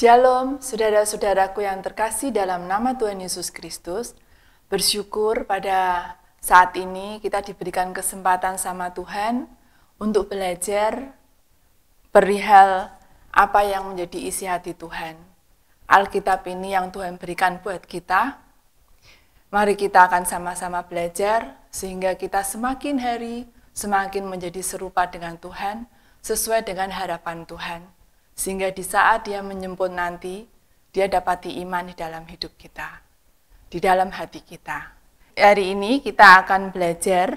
Shalom, saudara-saudaraku yang terkasih dalam nama Tuhan Yesus Kristus. Bersyukur pada saat ini kita diberikan kesempatan sama Tuhan untuk belajar perihal apa yang menjadi isi hati Tuhan. Alkitab ini yang Tuhan berikan buat kita. Mari kita akan sama-sama belajar sehingga kita semakin hari semakin menjadi serupa dengan Tuhan sesuai dengan harapan Tuhan. Sehingga di saat dia menyempurna nanti, dia dapati iman di dalam hidup kita, di dalam hati kita. Hari ini kita akan belajar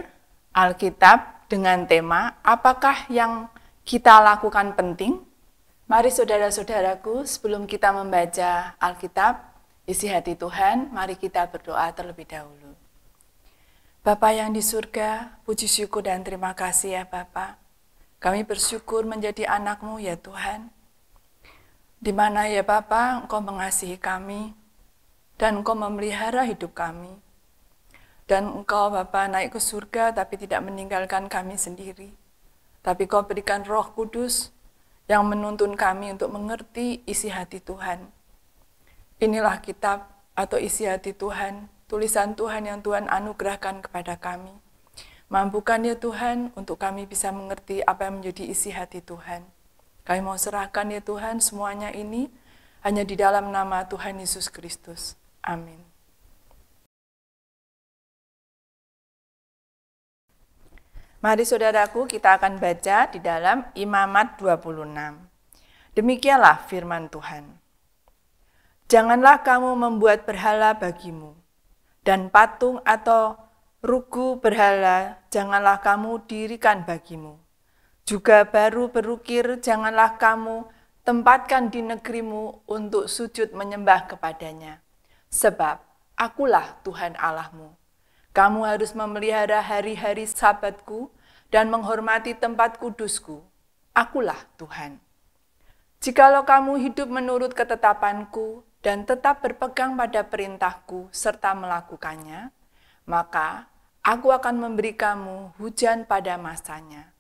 Alkitab dengan tema apakah yang kita lakukan penting? Mari saudara-saudaraku, sebelum kita membaca Alkitab, isi hati Tuhan, mari kita berdoa terlebih dahulu. Bapa yang di surga, puji syukur dan terima kasih ya Bapak. Kami bersyukur menjadi anakmu ya Tuhan. Di mana ya Bapa, Engkau mengasihi kami dan Engkau memelihara hidup kami. Dan Engkau Bapa naik ke surga tapi tidak meninggalkan kami sendiri. Tapi Kau berikan Roh Kudus yang menuntun kami untuk mengerti isi hati Tuhan. Inilah kitab atau isi hati Tuhan, tulisan Tuhan yang Tuhan anugerahkan kepada kami. Mampukan ya Tuhan untuk kami bisa mengerti apa yang menjadi isi hati Tuhan. Kami mau serahkan ya Tuhan semuanya ini hanya di dalam nama Tuhan Yesus Kristus. Amin. Mari saudaraku kita akan baca di dalam Imamat 26. Demikianlah firman Tuhan. Janganlah kamu membuat berhala bagimu, dan patung atau ruku berhala janganlah kamu dirikan bagimu juga baru berukir, janganlah kamu tempatkan di negerimu untuk sujud menyembah kepadanya. Sebab akulah Tuhan Allahmu. Kamu harus memelihara hari-hari sabatku dan menghormati tempat kudusku. Akulah Tuhan. Jikalau kamu hidup menurut ketetapanku dan tetap berpegang pada perintahku serta melakukannya, maka aku akan memberi kamu hujan pada masanya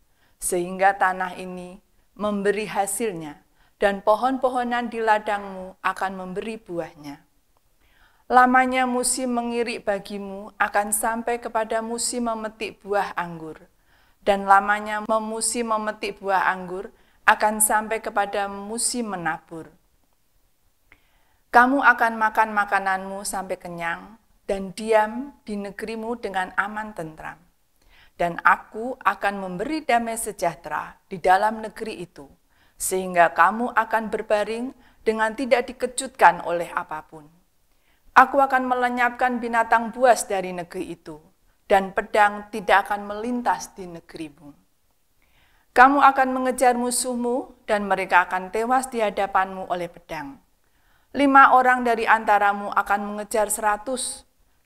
sehingga tanah ini memberi hasilnya, dan pohon-pohonan di ladangmu akan memberi buahnya. Lamanya musim mengirik bagimu akan sampai kepada musim memetik buah anggur, dan lamanya memusim memetik buah anggur akan sampai kepada musim menabur. Kamu akan makan makananmu sampai kenyang, dan diam di negerimu dengan aman tentram dan aku akan memberi damai sejahtera di dalam negeri itu, sehingga kamu akan berbaring dengan tidak dikejutkan oleh apapun. Aku akan melenyapkan binatang buas dari negeri itu, dan pedang tidak akan melintas di negerimu. Kamu akan mengejar musuhmu, dan mereka akan tewas di hadapanmu oleh pedang. Lima orang dari antaramu akan mengejar seratus,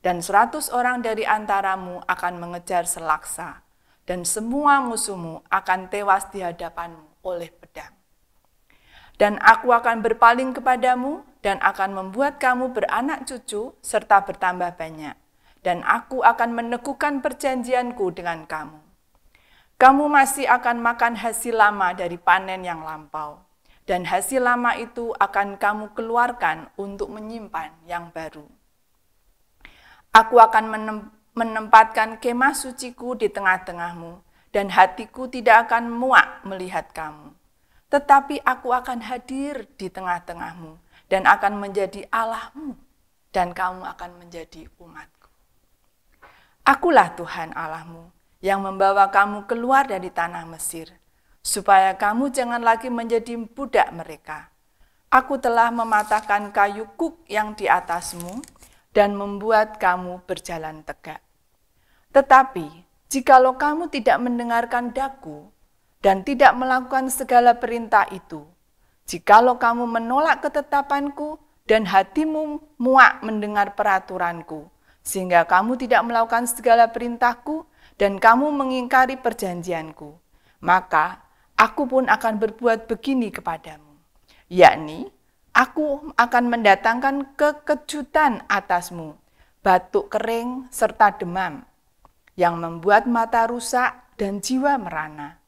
dan seratus orang dari antaramu akan mengejar selaksa, dan semua musuhmu akan tewas di hadapanmu oleh pedang. Dan aku akan berpaling kepadamu dan akan membuat kamu beranak cucu serta bertambah banyak. Dan aku akan meneguhkan perjanjianku dengan kamu. Kamu masih akan makan hasil lama dari panen yang lampau. Dan hasil lama itu akan kamu keluarkan untuk menyimpan yang baru Aku akan menempatkan kemah suciku di tengah-tengahmu, dan hatiku tidak akan muak melihat kamu. Tetapi aku akan hadir di tengah-tengahmu, dan akan menjadi Allahmu, dan kamu akan menjadi umatku. Akulah Tuhan Allahmu, yang membawa kamu keluar dari tanah Mesir, supaya kamu jangan lagi menjadi budak mereka. Aku telah mematahkan kayu kuk yang di atasmu, dan membuat kamu berjalan tegak. Tetapi, jikalau kamu tidak mendengarkan daku dan tidak melakukan segala perintah itu, jikalau kamu menolak ketetapanku dan hatimu muak mendengar peraturanku, sehingga kamu tidak melakukan segala perintahku dan kamu mengingkari perjanjianku, maka aku pun akan berbuat begini kepadamu, yakni Aku akan mendatangkan kekejutan atasmu, batuk kering serta demam, yang membuat mata rusak dan jiwa merana.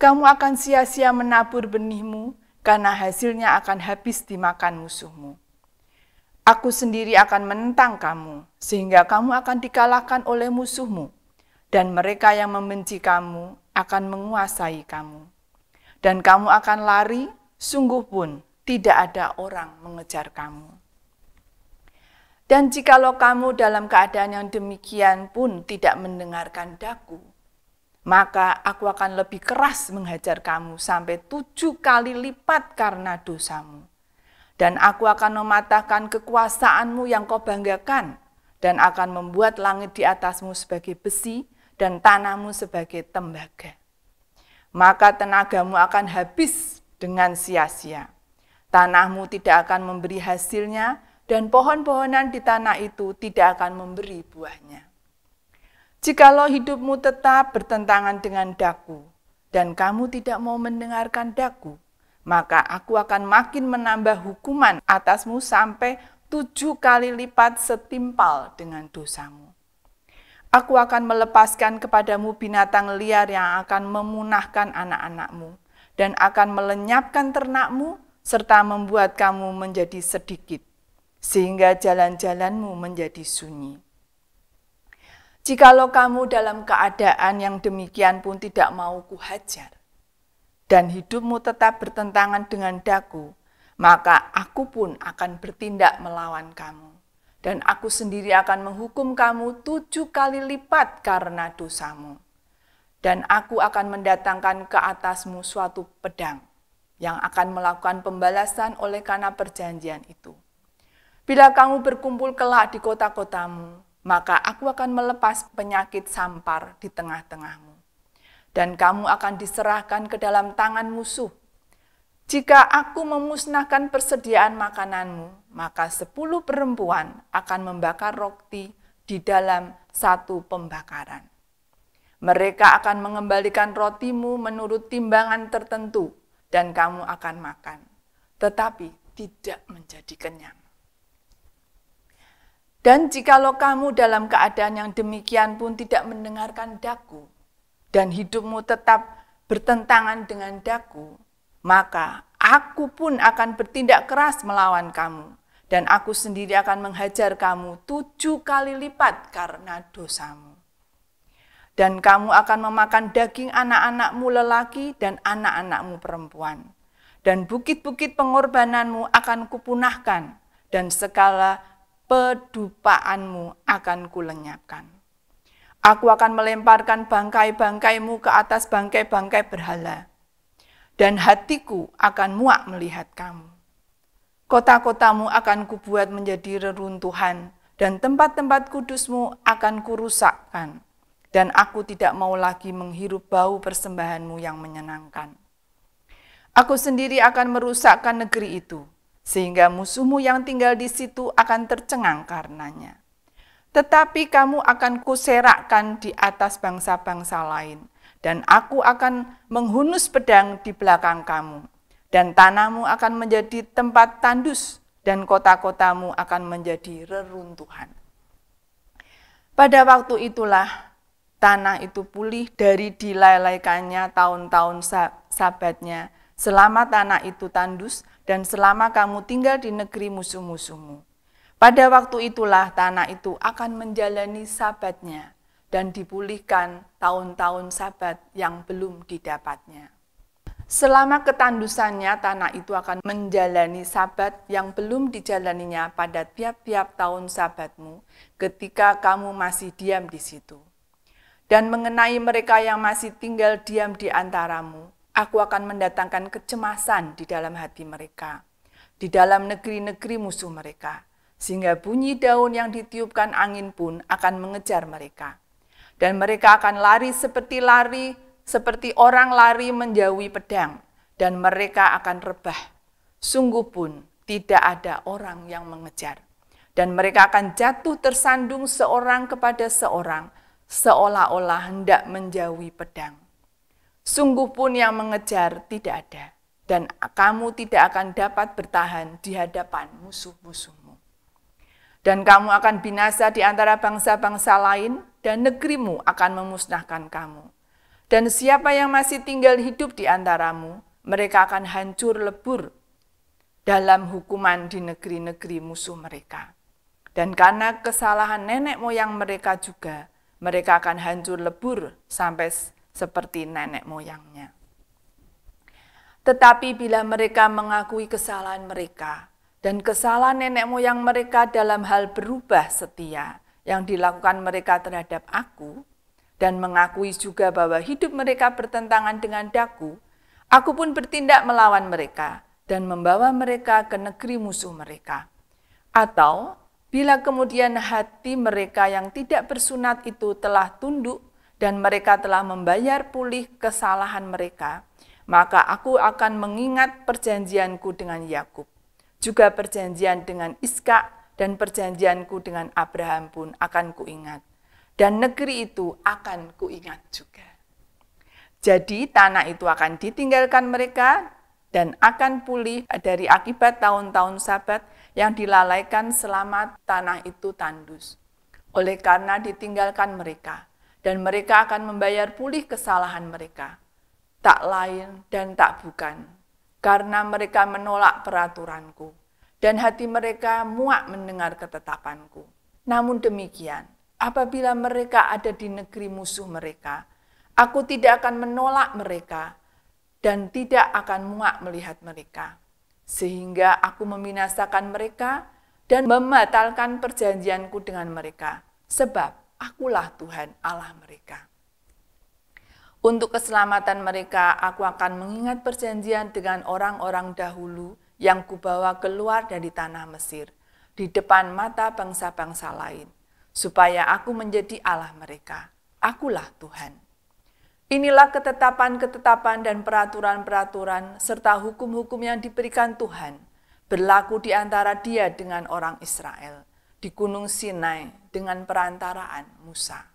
Kamu akan sia-sia menabur benihmu, karena hasilnya akan habis dimakan musuhmu. Aku sendiri akan menentang kamu, sehingga kamu akan dikalahkan oleh musuhmu, dan mereka yang membenci kamu akan menguasai kamu. Dan kamu akan lari, sungguh pun tidak ada orang mengejar kamu. Dan jikalau kamu dalam keadaan yang demikian pun tidak mendengarkan daku, maka aku akan lebih keras menghajar kamu sampai tujuh kali lipat karena dosamu. Dan aku akan mematahkan kekuasaanmu yang kau banggakan, dan akan membuat langit di atasmu sebagai besi dan tanahmu sebagai tembaga. Maka tenagamu akan habis dengan sia-sia Tanahmu tidak akan memberi hasilnya, dan pohon-pohonan di tanah itu tidak akan memberi buahnya. Jikalau hidupmu tetap bertentangan dengan daku, dan kamu tidak mau mendengarkan daku, maka aku akan makin menambah hukuman atasmu sampai tujuh kali lipat setimpal dengan dosamu. Aku akan melepaskan kepadamu binatang liar yang akan memunahkan anak-anakmu, dan akan melenyapkan ternakmu serta membuat kamu menjadi sedikit, sehingga jalan-jalanmu menjadi sunyi. Jikalau kamu dalam keadaan yang demikian pun tidak mau kuhajar, dan hidupmu tetap bertentangan dengan daku, maka aku pun akan bertindak melawan kamu. Dan aku sendiri akan menghukum kamu tujuh kali lipat karena dosamu. Dan aku akan mendatangkan ke atasmu suatu pedang, yang akan melakukan pembalasan oleh karena perjanjian itu. Bila kamu berkumpul kelak di kota-kotamu, maka aku akan melepas penyakit sampar di tengah-tengahmu. Dan kamu akan diserahkan ke dalam tangan musuh. Jika aku memusnahkan persediaan makananmu, maka sepuluh perempuan akan membakar roti di dalam satu pembakaran. Mereka akan mengembalikan rotimu menurut timbangan tertentu dan kamu akan makan, tetapi tidak menjadi kenyang. Dan jikalau kamu dalam keadaan yang demikian pun tidak mendengarkan daku, dan hidupmu tetap bertentangan dengan daku, maka aku pun akan bertindak keras melawan kamu, dan aku sendiri akan menghajar kamu tujuh kali lipat karena dosamu dan kamu akan memakan daging anak-anakmu lelaki dan anak-anakmu perempuan. Dan bukit-bukit pengorbananmu akan kupunahkan, dan segala pedupaanmu akan kulenyapkan. Aku akan melemparkan bangkai-bangkaimu ke atas bangkai-bangkai berhala, dan hatiku akan muak melihat kamu. Kota-kotamu akan kubuat menjadi reruntuhan, dan tempat-tempat kudusmu akan kurusakkan dan aku tidak mau lagi menghirup bau persembahanmu yang menyenangkan. Aku sendiri akan merusakkan negeri itu, sehingga musuhmu yang tinggal di situ akan tercengang karenanya. Tetapi kamu akan kuserakkan di atas bangsa-bangsa lain, dan aku akan menghunus pedang di belakang kamu, dan tanahmu akan menjadi tempat tandus, dan kota-kotamu akan menjadi reruntuhan. Pada waktu itulah tanah itu pulih dari dilalaikannya tahun-tahun sabatnya, selama tanah itu tandus dan selama kamu tinggal di negeri musuh-musuhmu. Pada waktu itulah tanah itu akan menjalani sabatnya dan dipulihkan tahun-tahun sabat yang belum didapatnya. Selama ketandusannya, tanah itu akan menjalani sabat yang belum dijalaninya pada tiap-tiap tahun sabatmu ketika kamu masih diam di situ dan mengenai mereka yang masih tinggal diam di antaramu, aku akan mendatangkan kecemasan di dalam hati mereka, di dalam negeri-negeri musuh mereka, sehingga bunyi daun yang ditiupkan angin pun akan mengejar mereka. Dan mereka akan lari seperti lari, seperti orang lari menjauhi pedang, dan mereka akan rebah. Sungguh pun tidak ada orang yang mengejar. Dan mereka akan jatuh tersandung seorang kepada seorang, seolah-olah hendak menjauhi pedang. Sungguh pun yang mengejar tidak ada, dan kamu tidak akan dapat bertahan di hadapan musuh-musuhmu. Dan kamu akan binasa di antara bangsa-bangsa lain, dan negerimu akan memusnahkan kamu. Dan siapa yang masih tinggal hidup di antaramu, mereka akan hancur lebur dalam hukuman di negeri-negeri musuh mereka. Dan karena kesalahan nenek moyang mereka juga, mereka akan hancur lebur sampai seperti nenek moyangnya. Tetapi bila mereka mengakui kesalahan mereka dan kesalahan nenek moyang mereka dalam hal berubah setia yang dilakukan mereka terhadap aku, dan mengakui juga bahwa hidup mereka bertentangan dengan daku, aku pun bertindak melawan mereka dan membawa mereka ke negeri musuh mereka. Atau Bila kemudian hati mereka yang tidak bersunat itu telah tunduk dan mereka telah membayar pulih kesalahan mereka, maka aku akan mengingat perjanjianku dengan Yakub, juga perjanjian dengan Iska dan perjanjianku dengan Abraham pun akan kuingat. Dan negeri itu akan kuingat juga. Jadi tanah itu akan ditinggalkan mereka dan akan pulih dari akibat tahun-tahun sabat yang dilalaikan selama tanah itu tandus. Oleh karena ditinggalkan mereka, dan mereka akan membayar pulih kesalahan mereka, tak lain dan tak bukan, karena mereka menolak peraturanku, dan hati mereka muak mendengar ketetapanku. Namun demikian, apabila mereka ada di negeri musuh mereka, aku tidak akan menolak mereka dan tidak akan muak melihat mereka sehingga aku membinasakan mereka dan membatalkan perjanjianku dengan mereka, sebab akulah Tuhan Allah mereka. Untuk keselamatan mereka, aku akan mengingat perjanjian dengan orang-orang dahulu yang kubawa keluar dari tanah Mesir, di depan mata bangsa-bangsa lain, supaya aku menjadi Allah mereka. Akulah Tuhan. Inilah ketetapan-ketetapan dan peraturan-peraturan serta hukum-hukum yang diberikan Tuhan berlaku di antara dia dengan orang Israel di Gunung Sinai dengan perantaraan Musa.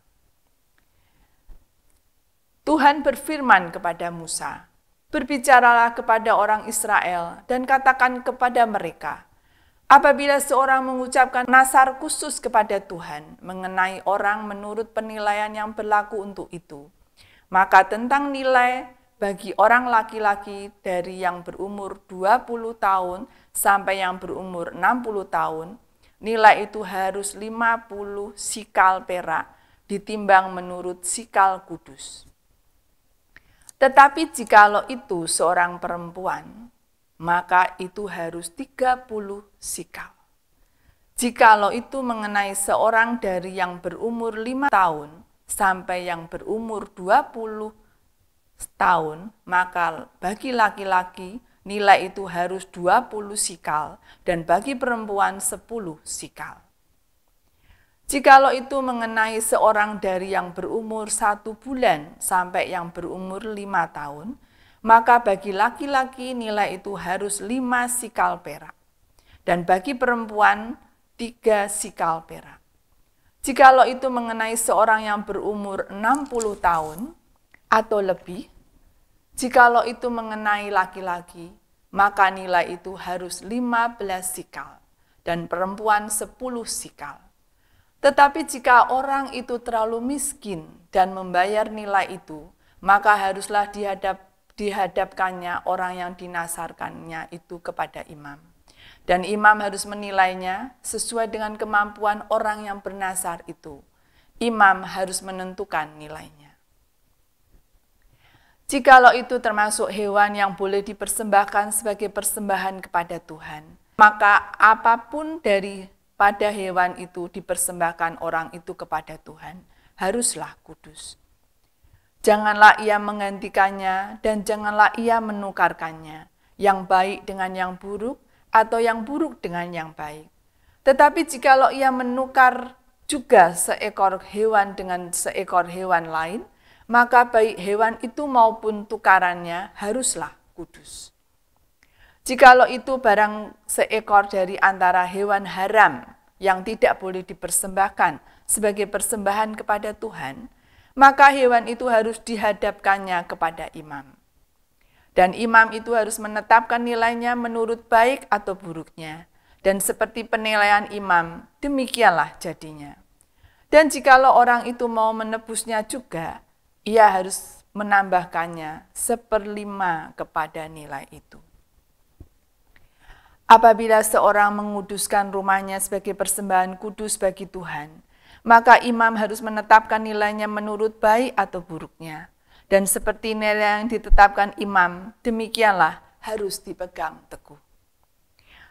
Tuhan berfirman kepada Musa, "Berbicaralah kepada orang Israel dan katakan kepada mereka, apabila seorang mengucapkan nasar khusus kepada Tuhan mengenai orang menurut penilaian yang berlaku untuk itu, maka tentang nilai bagi orang laki-laki dari yang berumur 20 tahun sampai yang berumur 60 tahun, nilai itu harus 50 sikal perak ditimbang menurut sikal kudus. Tetapi jikalau itu seorang perempuan, maka itu harus 30 sikal. Jikalau itu mengenai seorang dari yang berumur lima tahun, sampai yang berumur 20 tahun, maka bagi laki-laki nilai itu harus 20 sikal dan bagi perempuan 10 sikal. Jikalau itu mengenai seorang dari yang berumur satu bulan sampai yang berumur lima tahun, maka bagi laki-laki nilai itu harus lima sikal perak dan bagi perempuan tiga sikal perak. Jikalau itu mengenai seorang yang berumur 60 tahun atau lebih, jikalau itu mengenai laki-laki, maka nilai itu harus 15 sikal dan perempuan 10 sikal. Tetapi jika orang itu terlalu miskin dan membayar nilai itu, maka haruslah dihadap, dihadapkannya orang yang dinasarkannya itu kepada imam. Dan imam harus menilainya sesuai dengan kemampuan orang yang bernasar itu. Imam harus menentukan nilainya. Jikalau itu termasuk hewan yang boleh dipersembahkan sebagai persembahan kepada Tuhan, maka apapun dari pada hewan itu dipersembahkan orang itu kepada Tuhan, haruslah kudus. Janganlah ia menggantikannya dan janganlah ia menukarkannya, yang baik dengan yang buruk, atau yang buruk dengan yang baik. Tetapi jikalau ia menukar juga seekor hewan dengan seekor hewan lain, maka baik hewan itu maupun tukarannya haruslah kudus. Jikalau itu barang seekor dari antara hewan haram yang tidak boleh dipersembahkan sebagai persembahan kepada Tuhan, maka hewan itu harus dihadapkannya kepada imam. Dan imam itu harus menetapkan nilainya menurut baik atau buruknya. Dan seperti penilaian imam, demikianlah jadinya. Dan jikalau orang itu mau menebusnya juga, ia harus menambahkannya seperlima kepada nilai itu. Apabila seorang menguduskan rumahnya sebagai persembahan kudus bagi Tuhan, maka imam harus menetapkan nilainya menurut baik atau buruknya. Dan seperti nilai yang ditetapkan imam, demikianlah harus dipegang teguh.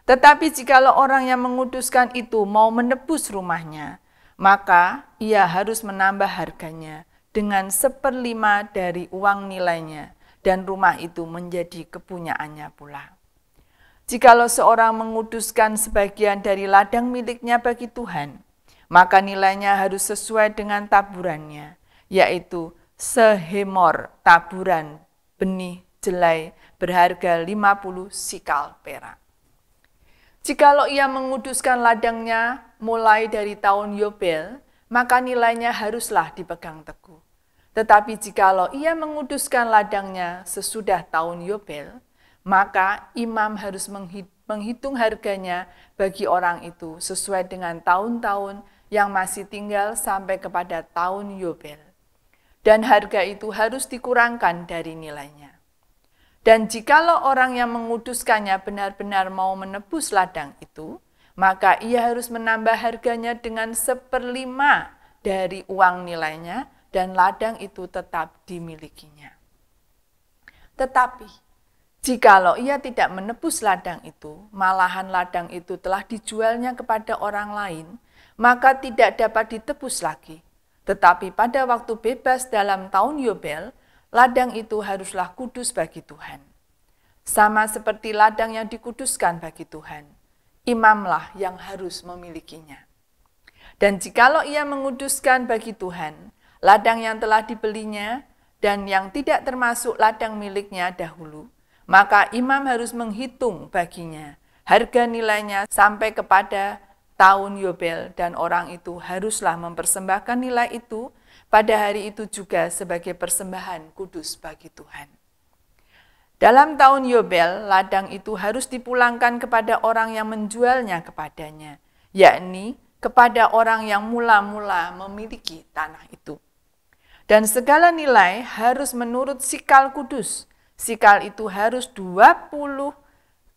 Tetapi jikalau orang yang menguduskan itu mau menebus rumahnya, maka ia harus menambah harganya dengan seperlima dari uang nilainya dan rumah itu menjadi kepunyaannya pula. Jikalau seorang menguduskan sebagian dari ladang miliknya bagi Tuhan, maka nilainya harus sesuai dengan taburannya, yaitu sehemor taburan benih jelai berharga 50 sikal perak. Jikalau ia menguduskan ladangnya mulai dari tahun Yobel, maka nilainya haruslah dipegang teguh. Tetapi jikalau ia menguduskan ladangnya sesudah tahun Yobel, maka imam harus menghitung harganya bagi orang itu sesuai dengan tahun-tahun yang masih tinggal sampai kepada tahun Yobel dan harga itu harus dikurangkan dari nilainya. Dan jikalau orang yang menguduskannya benar-benar mau menebus ladang itu, maka ia harus menambah harganya dengan seperlima dari uang nilainya dan ladang itu tetap dimilikinya. Tetapi, jikalau ia tidak menebus ladang itu, malahan ladang itu telah dijualnya kepada orang lain, maka tidak dapat ditebus lagi, tetapi pada waktu bebas dalam tahun Yobel, ladang itu haruslah kudus bagi Tuhan. Sama seperti ladang yang dikuduskan bagi Tuhan, imamlah yang harus memilikinya. Dan jikalau ia menguduskan bagi Tuhan, ladang yang telah dibelinya dan yang tidak termasuk ladang miliknya dahulu, maka imam harus menghitung baginya harga nilainya sampai kepada tahun Yobel dan orang itu haruslah mempersembahkan nilai itu pada hari itu juga sebagai persembahan kudus bagi Tuhan. Dalam tahun Yobel, ladang itu harus dipulangkan kepada orang yang menjualnya kepadanya, yakni kepada orang yang mula-mula memiliki tanah itu. Dan segala nilai harus menurut sikal kudus. Sikal itu harus 20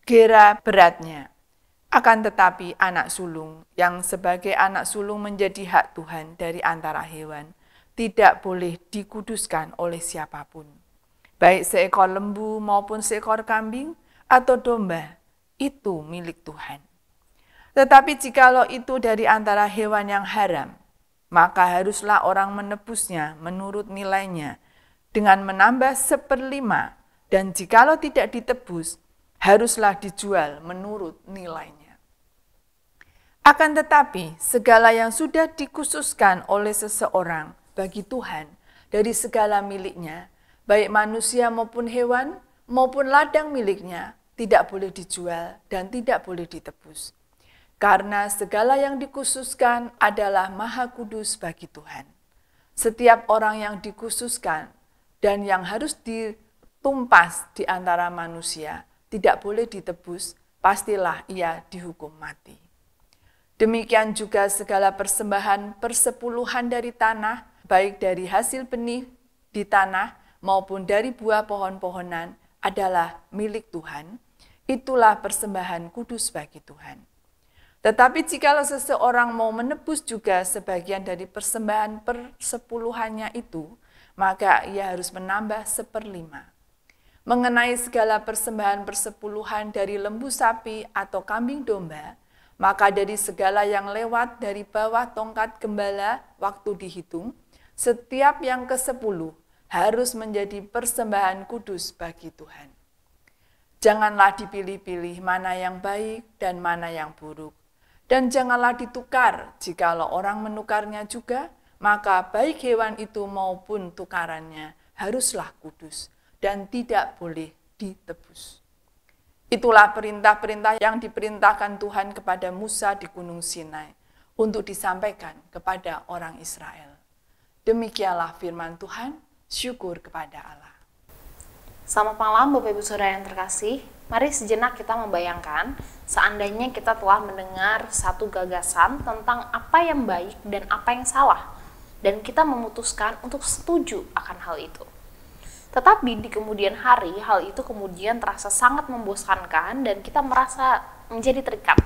gera beratnya akan tetapi anak sulung yang sebagai anak sulung menjadi hak Tuhan dari antara hewan tidak boleh dikuduskan oleh siapapun. Baik seekor lembu maupun seekor kambing atau domba itu milik Tuhan. Tetapi jikalau itu dari antara hewan yang haram, maka haruslah orang menebusnya menurut nilainya dengan menambah seperlima dan jikalau tidak ditebus, haruslah dijual menurut nilainya. Akan tetapi, segala yang sudah dikhususkan oleh seseorang bagi Tuhan dari segala miliknya, baik manusia maupun hewan maupun ladang miliknya, tidak boleh dijual dan tidak boleh ditebus. Karena segala yang dikhususkan adalah maha kudus bagi Tuhan. Setiap orang yang dikhususkan dan yang harus ditumpas di antara manusia tidak boleh ditebus, pastilah ia dihukum mati. Demikian juga segala persembahan persepuluhan dari tanah, baik dari hasil benih di tanah maupun dari buah pohon-pohonan adalah milik Tuhan. Itulah persembahan kudus bagi Tuhan. Tetapi jikalau seseorang mau menebus juga sebagian dari persembahan persepuluhannya itu, maka ia harus menambah seperlima. Mengenai segala persembahan persepuluhan dari lembu sapi atau kambing domba, maka dari segala yang lewat dari bawah tongkat gembala waktu dihitung, setiap yang ke sepuluh harus menjadi persembahan kudus bagi Tuhan. Janganlah dipilih-pilih mana yang baik dan mana yang buruk. Dan janganlah ditukar, jikalau orang menukarnya juga, maka baik hewan itu maupun tukarannya haruslah kudus dan tidak boleh ditebus. Itulah perintah-perintah yang diperintahkan Tuhan kepada Musa di Gunung Sinai untuk disampaikan kepada orang Israel. Demikianlah firman Tuhan, syukur kepada Allah. Selamat malam Bapak Ibu Saudara yang terkasih. Mari sejenak kita membayangkan seandainya kita telah mendengar satu gagasan tentang apa yang baik dan apa yang salah dan kita memutuskan untuk setuju akan hal itu. Tetapi di kemudian hari, hal itu kemudian terasa sangat membosankan dan kita merasa menjadi terikat.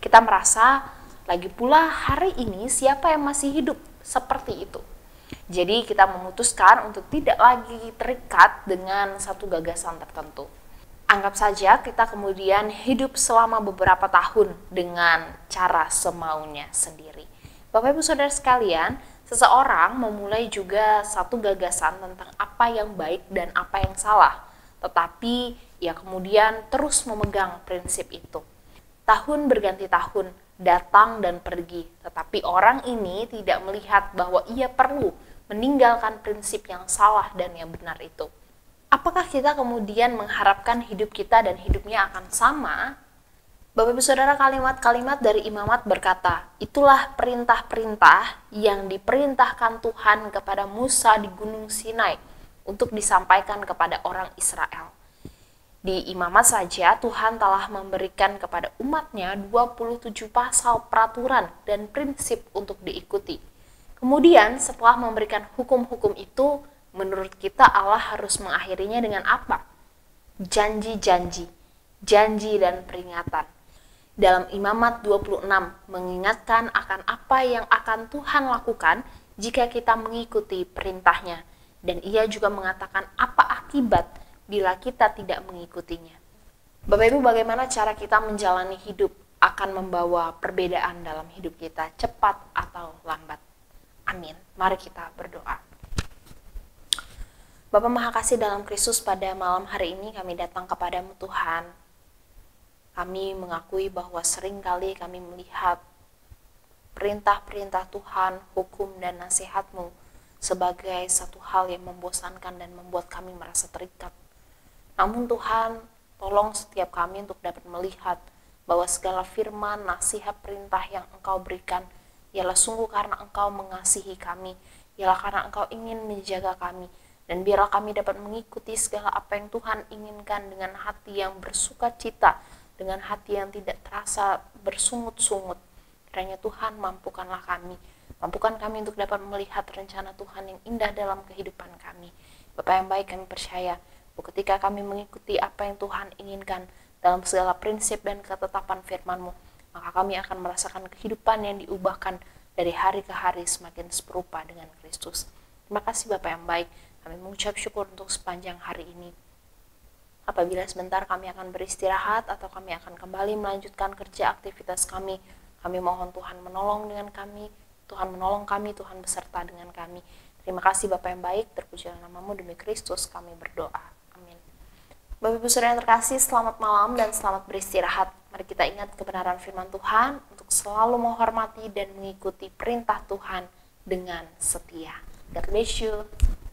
Kita merasa, lagi pula hari ini siapa yang masih hidup seperti itu. Jadi kita memutuskan untuk tidak lagi terikat dengan satu gagasan tertentu. Anggap saja kita kemudian hidup selama beberapa tahun dengan cara semaunya sendiri. Bapak Ibu Saudara sekalian, Seseorang memulai juga satu gagasan tentang apa yang baik dan apa yang salah, tetapi ia kemudian terus memegang prinsip itu. Tahun berganti tahun, datang dan pergi, tetapi orang ini tidak melihat bahwa ia perlu meninggalkan prinsip yang salah dan yang benar itu. Apakah kita kemudian mengharapkan hidup kita dan hidupnya akan sama Bapak Ibu Saudara kalimat-kalimat dari imamat berkata, itulah perintah-perintah yang diperintahkan Tuhan kepada Musa di Gunung Sinai untuk disampaikan kepada orang Israel. Di imamat saja Tuhan telah memberikan kepada umatnya 27 pasal peraturan dan prinsip untuk diikuti. Kemudian setelah memberikan hukum-hukum itu, menurut kita Allah harus mengakhirinya dengan apa? Janji-janji, janji dan peringatan dalam Imamat 26 mengingatkan akan apa yang akan Tuhan lakukan jika kita mengikuti perintahnya. Dan ia juga mengatakan apa akibat bila kita tidak mengikutinya. Bapak Ibu bagaimana cara kita menjalani hidup akan membawa perbedaan dalam hidup kita cepat atau lambat. Amin. Mari kita berdoa. Bapak Maha Kasih dalam Kristus pada malam hari ini kami datang kepadamu Tuhan kami mengakui bahwa sering kali kami melihat perintah-perintah Tuhan, hukum, dan nasihatMu sebagai satu hal yang membosankan dan membuat kami merasa terikat. Namun Tuhan, tolong setiap kami untuk dapat melihat bahwa segala firman, nasihat, perintah yang Engkau berikan ialah sungguh karena Engkau mengasihi kami, ialah karena Engkau ingin menjaga kami, dan biarlah kami dapat mengikuti segala apa yang Tuhan inginkan dengan hati yang bersuka cita, dengan hati yang tidak terasa bersungut-sungut. Kiranya Tuhan mampukanlah kami, mampukan kami untuk dapat melihat rencana Tuhan yang indah dalam kehidupan kami. Bapak yang baik kami percaya, ketika kami mengikuti apa yang Tuhan inginkan dalam segala prinsip dan ketetapan firman-Mu, maka kami akan merasakan kehidupan yang diubahkan dari hari ke hari semakin serupa dengan Kristus. Terima kasih Bapak yang baik, kami mengucap syukur untuk sepanjang hari ini. Apabila sebentar kami akan beristirahat atau kami akan kembali melanjutkan kerja aktivitas kami, kami mohon Tuhan menolong dengan kami, Tuhan menolong kami, Tuhan beserta dengan kami. Terima kasih Bapak yang baik, terpujilah namamu demi Kristus kami berdoa. Amin. Bapak Ibu Saudara yang terkasih, selamat malam dan selamat beristirahat. Mari kita ingat kebenaran firman Tuhan untuk selalu menghormati dan mengikuti perintah Tuhan dengan setia. God bless you.